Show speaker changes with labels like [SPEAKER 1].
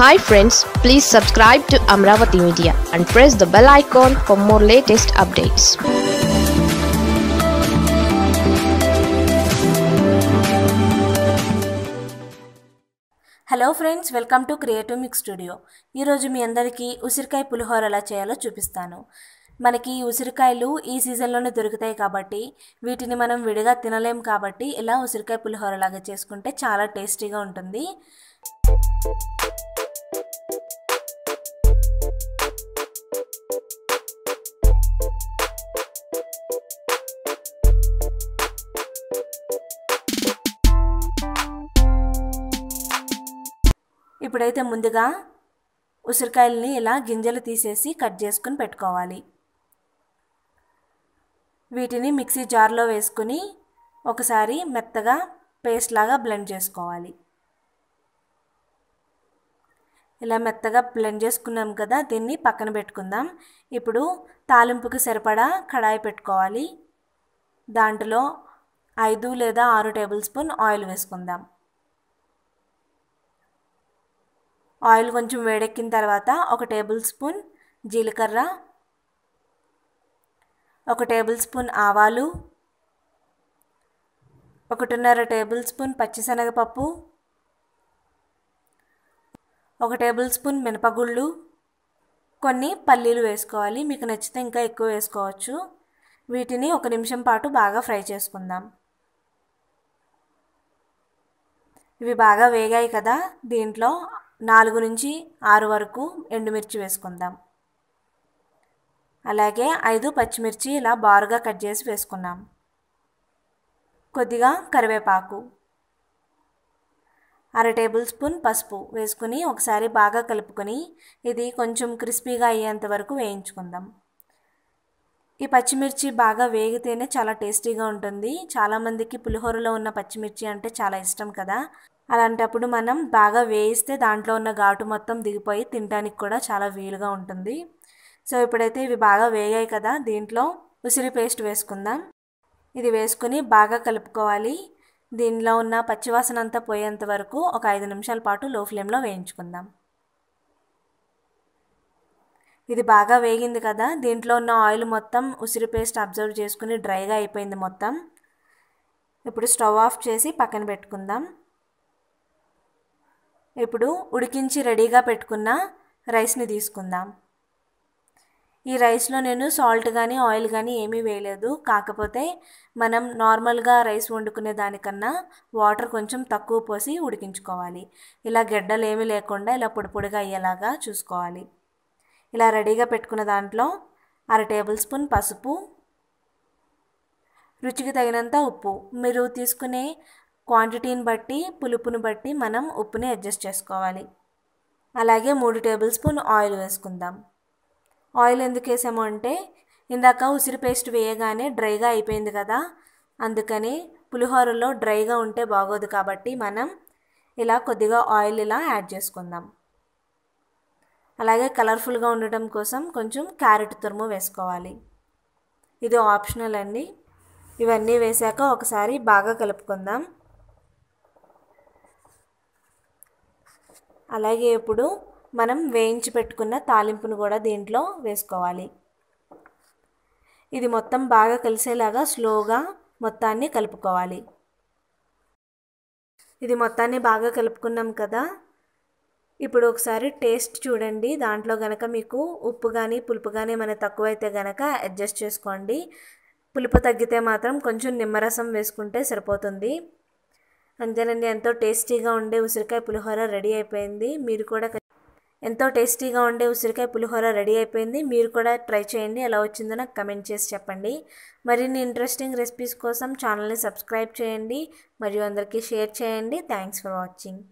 [SPEAKER 1] hi friends please subscribe to Amaravati media and press the bell icon for more latest updates hello friends welcome to creative mix studio ఈరోజు మీ అందరికీ ఉసిరికాయ పులిహోర ఎలా చేయాలో చూపిస్తాను మనకి ఉసిరికాయలు ఈ సీజన్లోనే దొరుకుతాయి కాబట్టి వీటిని మనం విడిగా తినలేం కాబట్టి ఇలా ఉసిరికాయ పులిహోర లాగా చేసుకుంటే చాలా టేస్టీగా ఉంటుంది ఇప్పుడైతే ముందుగా ఉసిరికాయలని ఇలా గింజలు తీసేసి కట్ చేసుకుని పెట్టుకోవాలి వీటిని మిక్సీ జార్లో వేసుకుని ఒకసారి మెత్తగా పేస్ట్ లాగా బ్లెండ్ చేసుకోవాలి ఇలా మెత్తగా బ్లెండ్ చేసుకున్నాం కదా దీన్ని పక్కన పెట్టుకుందాం ఇప్పుడు తాలింపుకి సరిపడా కడాయి పెట్టుకోవాలి దాంట్లో ఐదు లేదా ఆరు టేబుల్ స్పూన్ ఆయిల్ వేసుకుందాం ఆయిల్ కొంచెం వేడెక్కిన తర్వాత ఒక టేబుల్ స్పూన్ జీలకర్ర ఒక టేబుల్ స్పూన్ ఆవాలు ఒకటిన్నర టేబుల్ స్పూన్ పచ్చిశనగపప్పు ఒక టేబుల్ స్పూన్ మినపగుళ్ళు కొన్ని పల్లీలు వేసుకోవాలి మీకు నచ్చితే ఇంకా ఎక్కువ వేసుకోవచ్చు వీటిని ఒక నిమిషం పాటు బాగా ఫ్రై చేసుకుందాం ఇవి బాగా వేగాయి కదా దీంట్లో నాలుగు నుంచి ఆరు వరకు ఎండుమిర్చి వేసుకుందాం అలాగే ఐదు పచ్చిమిర్చి ఇలా బారుగా కట్ చేసి వేసుకున్నాం కొద్దిగా కరివేపాకు అర టేబుల్ స్పూన్ పసుపు వేసుకుని ఒకసారి బాగా కలుపుకొని ఇది కొంచెం క్రిస్పీగా అయ్యేంత వరకు వేయించుకుందాం ఈ పచ్చిమిర్చి బాగా వేగితేనే చాలా టేస్టీగా ఉంటుంది చాలామందికి పులిహోరలో ఉన్న పచ్చిమిర్చి అంటే చాలా ఇష్టం కదా అలాంటప్పుడు మనం బాగా వేయిస్తే దాంట్లో ఉన్న ఘాటు మొత్తం దిగిపోయి తినడానికి కూడా చాలా వీలుగా ఉంటుంది సో ఇప్పుడైతే ఇవి బాగా వేగాయి కదా దీంట్లో ఉసిరి పేస్ట్ వేసుకుందాం ఇది వేసుకుని బాగా కలుపుకోవాలి దీనిలో ఉన్న పచ్చివాసన అంతా పోయేంత వరకు ఒక ఐదు నిమిషాల పాటు లో ఫ్లేమ్లో వేయించుకుందాం ఇది బాగా వేగింది కదా దీంట్లో ఉన్న ఆయిల్ మొత్తం ఉసిరి పేస్ట్ అబ్జర్వ్ చేసుకుని డ్రైగా అయిపోయింది మొత్తం ఇప్పుడు స్టవ్ ఆఫ్ చేసి పక్కన పెట్టుకుందాం ఇప్పుడు ఉడికించి రెడీగా పెట్టుకున్న రైస్ని తీసుకుందాం ఈ రైస్లో నేను సాల్ట్ కానీ ఆయిల్ కానీ ఏమీ వేయలేదు కాకపోతే మనం నార్మల్గా రైస్ వండుకునే దానికన్నా వాటర్ కొంచెం తక్కువ పోసి ఉడికించుకోవాలి ఇలా గెడ్డలు ఏమీ లేకుండా ఇలా పొడిపొడిగా అయ్యేలాగా చూసుకోవాలి ఇలా రెడీగా పెట్టుకున్న దాంట్లో అర టేబుల్ స్పూన్ పసుపు రుచికి తగినంత ఉప్పు మీరు తీసుకునే క్వాంటిటీని బట్టి పులుపుని బట్టి మనం ఉప్పుని అడ్జస్ట్ చేసుకోవాలి అలాగే మూడు టేబుల్ స్పూన్ ఆయిల్ వేసుకుందాం ఆయిల్ ఎందుకు వేసాము అంటే ఇందాక ఉసిరి పేస్ట్ వేయగానే డ్రైగా అయిపోయింది కదా అందుకని పులిహోరలో డ్రైగా ఉంటే బాగోదు కాబట్టి మనం ఇలా కొద్దిగా ఆయిల్ ఇలా యాడ్ చేసుకుందాం అలాగే కలర్ఫుల్గా ఉండటం కోసం కొంచెం క్యారెట్ తురుము వేసుకోవాలి ఇది ఆప్షనల్ అండి ఇవన్నీ వేసాక ఒకసారి బాగా కలుపుకుందాం అలాగే ఇప్పుడు మనం వేయించి పెట్టుకున్న తాలింపును కూడా దీంట్లో వేసుకోవాలి ఇది మొత్తం బాగా కలిసేలాగా స్లోగా మొత్తాన్ని కలుపుకోవాలి ఇది మొత్తాన్ని బాగా కలుపుకున్నాం కదా ఇప్పుడు ఒకసారి టేస్ట్ చూడండి దాంట్లో గనక మీకు ఉప్పు కానీ పులుపు కానీ మన తక్కువైతే గనక అడ్జస్ట్ చేసుకోండి పులుపు తగ్గితే మాత్రం కొంచెం నిమ్మరసం వేసుకుంటే సరిపోతుంది అంతేనండి ఎంతో టేస్టీగా ఉండే ఉసిరికాయ పులిహోర రెడీ అయిపోయింది మీరు కూడా ఎంతో టేస్టీగా ఉండే ఉసిరికాయ పులిహోర రెడీ అయిపోయింది మీరు కూడా ట్రై చేయండి ఎలా వచ్చిందో నాకు కమెంట్ చేసి చెప్పండి మరిన్ని ఇంట్రెస్టింగ్ రెసిపీస్ కోసం ఛానల్ని సబ్స్క్రైబ్ చేయండి మరియు అందరికీ షేర్ చేయండి థ్యాంక్స్ ఫర్ వాచింగ్